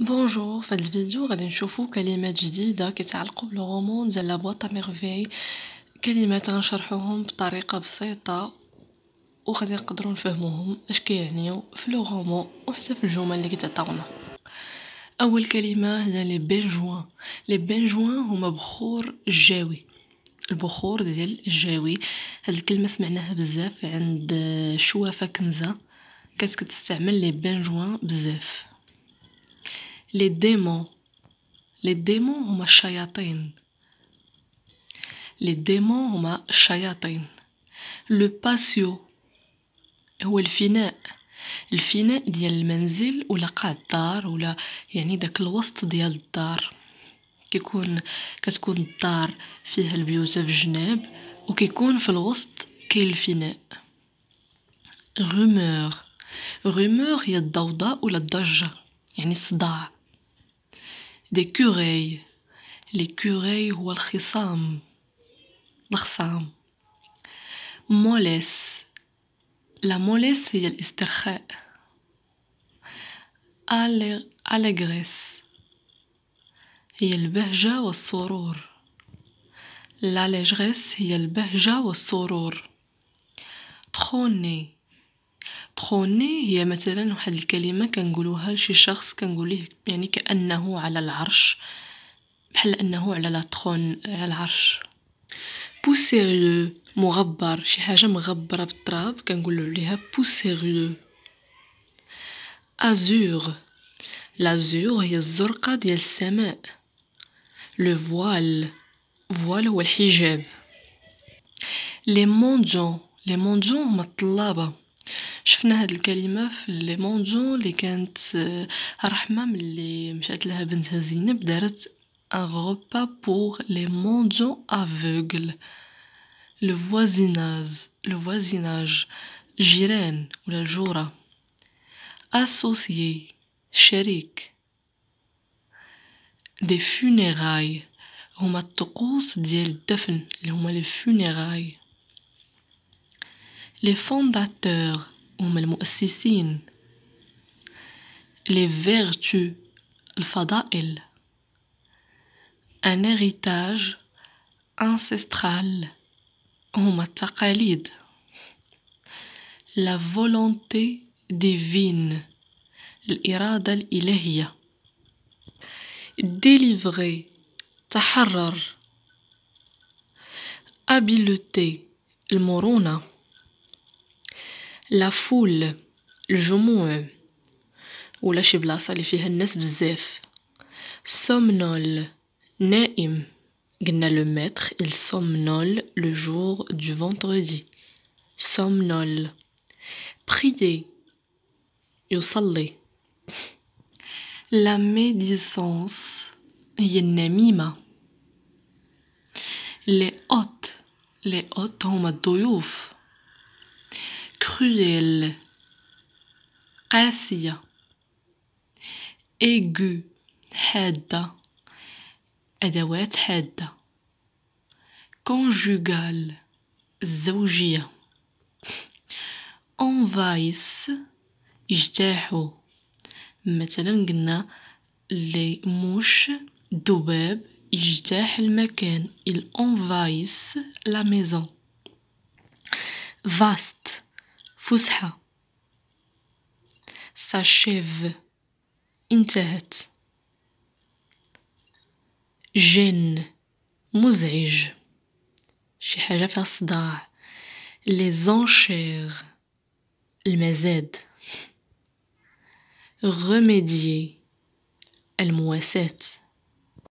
بونجور في هاد الفيديو غادي نشوفو كلمات جديده كيتعلقوا بالغومون ديال لا بواط ميرفي كلمات غنشرحوهم بطريقه بسيطه وغادي نقدروا نفهموهم اش كيعنيو في لو غومون وحتى في الجمل اللي كتعطاونا اول كلمه هي لي بيرجوان لي بيرجوان هما بخور الجاوي البخور ديال الجاوي هاد الكلمه سمعناها بزاف عند شوافه كنزه كانت كتستعمل لي بيرجوان بزاف لي ديمون لي ديمون هما الشياطين لي ديمون هما الشياطين لو باسيو هو الفناء الفناء ديال المنزل ولا قاع الدار ولا يعني داك الوسط ديال الدار كيكون كتكون الدار فيها البيوت في الجناب وكيكون في الوسط كاين الفناء غومور غومور هي الضوضاء ولا الضجة يعني الصداع دي كوري لي كوري هو الخصام الخصام موليس la موليس هي الاسترخاء allégresse هي البهجة والسرور la هي البهجة والسرور تخوني تخوني هي مثلا واحد الكلمة كنقولوها لشي شخص كنقوليه يعني كأنه على العرش بحال أنه على لا ترون على العرش بوسيريو مغبر شي حاجة مغبرة بالتراب كنقولو عليها بوسيريو ازور لازور هي الزرقة ديال السماء لو فوال فوال هو الحجاب لي مونجون لي مونجون هما الطلابة شفنا هاد les في لي مونجون لي كانت رحمة ملي مشات لها بنتها زينب دارت un repas pour les mendiants aveugles le voisinage le voisinage ou ولا الجورة associé شريك des funérailles hum hum les funérailles les fondateurs هما المؤسسين لي فيرتو الفضائل ان هيريتاج انسسترال هما التقاليد لا فولونتي ديفين الإرادة الإلهية ديليفري تحرر أبيلوتي المرونة la foule, le jour hein. ou la chiblasa li fiha nes bzef, somnol, na'im, gna le maître, il somnol le jour du vendredi, somnol, prier, yusalli, la médisance, yennemima, les hôtes, les hôtes ont ma cruelle, قاسية aigu حادة أدوات حادة conjugal الزوجية envahis اجتاحو, مثلا قلنا لي موش دباب اجتاح المكان il envahis la maison vaste Fusse, s'achève, interet, gène, mousquée, les enchères, le mazet, remédier,